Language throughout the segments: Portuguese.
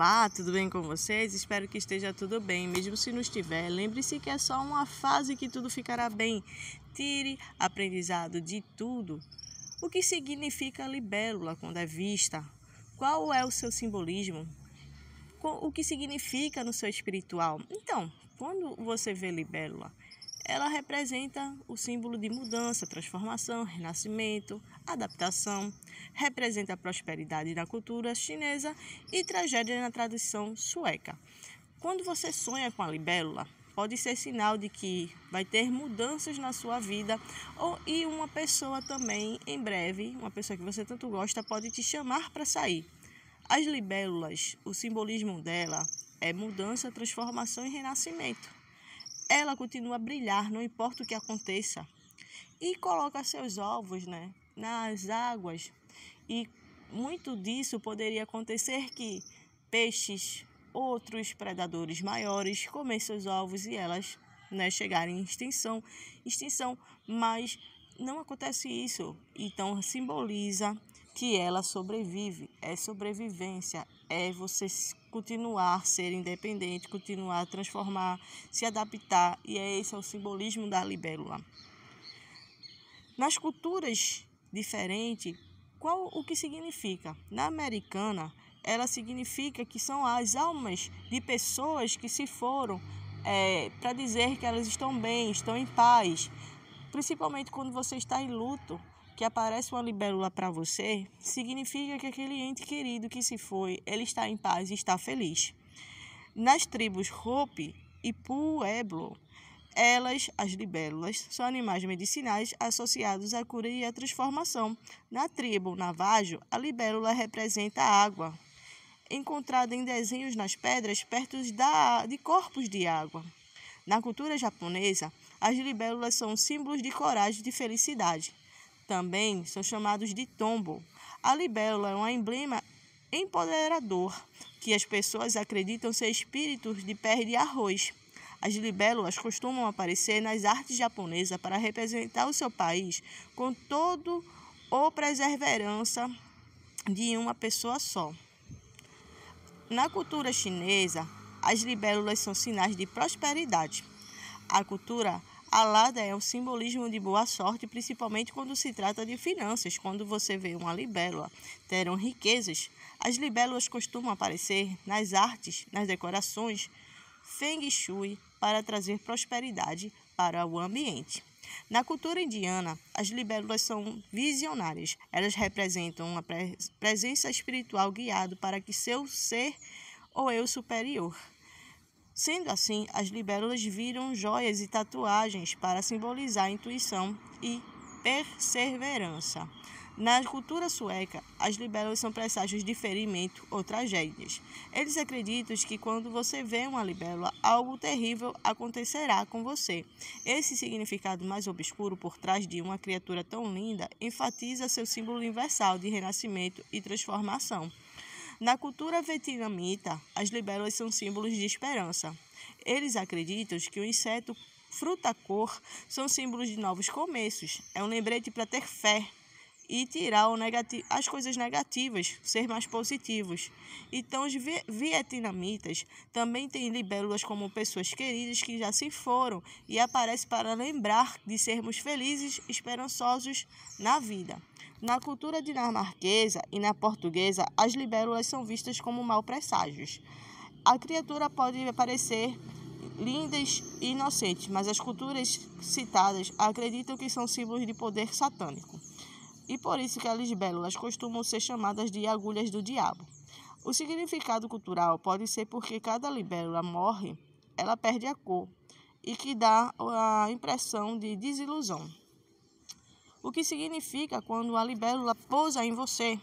Olá, tudo bem com vocês? Espero que esteja tudo bem, mesmo se não estiver. Lembre-se que é só uma fase que tudo ficará bem. Tire aprendizado de tudo. O que significa libélula quando é vista? Qual é o seu simbolismo? O que significa no seu espiritual? Então, quando você vê libélula, ela representa o símbolo de mudança, transformação, renascimento, adaptação, representa a prosperidade na cultura chinesa e tragédia na tradição sueca. Quando você sonha com a libélula, pode ser sinal de que vai ter mudanças na sua vida ou e uma pessoa também em breve, uma pessoa que você tanto gosta pode te chamar para sair. As libélulas, o simbolismo dela é mudança, transformação e renascimento ela continua a brilhar, não importa o que aconteça. E coloca seus ovos né, nas águas. E muito disso poderia acontecer que peixes, outros predadores maiores, comem seus ovos e elas né, chegarem em extinção, extinção, mas não acontece isso. Então simboliza que ela sobrevive. É sobrevivência, é você continuar ser independente, continuar a transformar, se adaptar, e é esse é o simbolismo da libélula. Nas culturas diferentes, qual o que significa? Na americana, ela significa que são as almas de pessoas que se foram é, para dizer que elas estão bem, estão em paz. Principalmente quando você está em luto, que aparece uma libélula para você, significa que aquele ente querido que se foi, ele está em paz e está feliz. Nas tribos Hopi e Pueblo, elas, as libélulas, são animais medicinais associados à cura e à transformação. Na tribo Navajo, a libélula representa a água, encontrada em desenhos nas pedras perto da, de corpos de água. Na cultura japonesa, as libélulas são símbolos de coragem e de felicidade. Também são chamados de tombo. A libélula é um emblema empoderador, que as pessoas acreditam ser espíritos de pé de arroz. As libélulas costumam aparecer nas artes japonesas para representar o seu país com todo ou perseverança de uma pessoa só. Na cultura chinesa, as libélulas são sinais de prosperidade. A cultura a lada é um simbolismo de boa sorte, principalmente quando se trata de finanças. Quando você vê uma libélula, terão riquezas. As libélulas costumam aparecer nas artes, nas decorações, feng shui, para trazer prosperidade para o ambiente. Na cultura indiana, as libélulas são visionárias. Elas representam uma presença espiritual guiada para que seu ser ou eu superior Sendo assim, as libélulas viram joias e tatuagens para simbolizar a intuição e perseverança. Na cultura sueca, as libélulas são presságios de ferimento ou tragédias. Eles acreditam que quando você vê uma libélula, algo terrível acontecerá com você. Esse significado mais obscuro por trás de uma criatura tão linda enfatiza seu símbolo universal de renascimento e transformação. Na cultura vietnamita, as libélulas são símbolos de esperança. Eles acreditam que o inseto fruta-cor são símbolos de novos começos. É um lembrete para ter fé e tirar as coisas negativas, ser mais positivos. Então, os vietnamitas também têm libélulas como pessoas queridas que já se foram e aparece para lembrar de sermos felizes, esperançosos na vida. Na cultura dinamarquesa e na portuguesa, as libélulas são vistas como mau presságios. A criatura pode parecer lindas e inocentes, mas as culturas citadas acreditam que são símbolos de poder satânico. E por isso que as libélulas costumam ser chamadas de agulhas do diabo. O significado cultural pode ser porque cada libélula morre, ela perde a cor, e que dá a impressão de desilusão. O que significa quando a libélula pousa em você?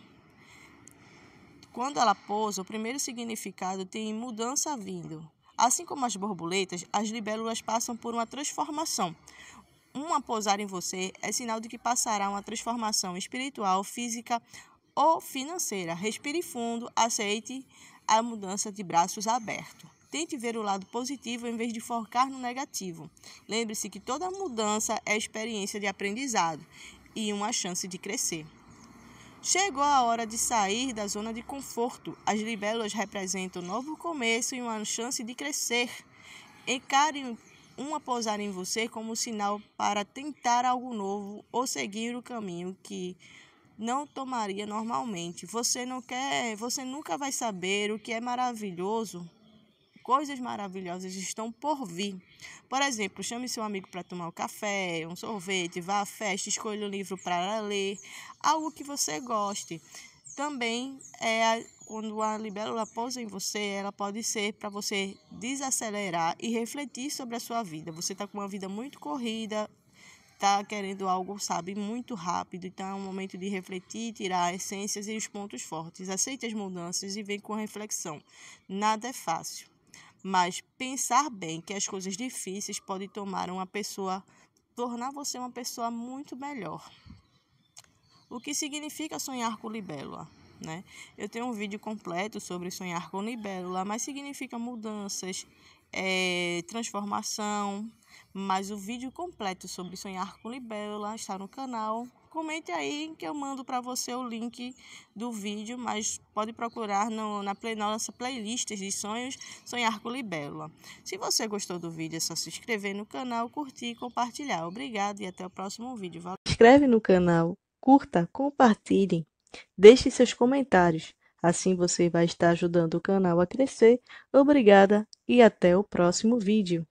Quando ela pousa, o primeiro significado tem mudança vindo. Assim como as borboletas, as libélulas passam por uma transformação. Uma pousar em você é sinal de que passará uma transformação espiritual, física ou financeira. Respire fundo, aceite a mudança de braços abertos. Tente ver o lado positivo em vez de focar no negativo. Lembre-se que toda mudança é experiência de aprendizado e uma chance de crescer. Chegou a hora de sair da zona de conforto. As libélulas representam um novo começo e uma chance de crescer. Encare uma pousar em você como sinal para tentar algo novo ou seguir o caminho que não tomaria normalmente. Você não quer, você nunca vai saber o que é maravilhoso coisas maravilhosas estão por vir. Por exemplo, chame seu amigo para tomar um café, um sorvete, vá à festa, escolha um livro para ler, algo que você goste. Também é quando a libélula pousa em você, ela pode ser para você desacelerar e refletir sobre a sua vida. Você está com uma vida muito corrida, está querendo algo, sabe, muito rápido. Então é um momento de refletir, tirar essências e os pontos fortes. Aceite as mudanças e vem com reflexão. Nada é fácil mas pensar bem que as coisas difíceis podem tornar uma pessoa, tornar você uma pessoa muito melhor. O que significa sonhar com libélula? Né? Eu tenho um vídeo completo sobre sonhar com libélula, mas significa mudanças, é, transformação, mas o vídeo completo sobre sonhar com libélula está no canal. Comente aí que eu mando para você o link do vídeo, mas pode procurar no, na play, nossa playlist de sonhos Sonhar com Libélula. Se você gostou do vídeo, é só se inscrever no canal, curtir e compartilhar. Obrigado e até o próximo vídeo. Valeu. Inscreve no canal, curta, compartilhe, deixe seus comentários. Assim você vai estar ajudando o canal a crescer. Obrigada e até o próximo vídeo.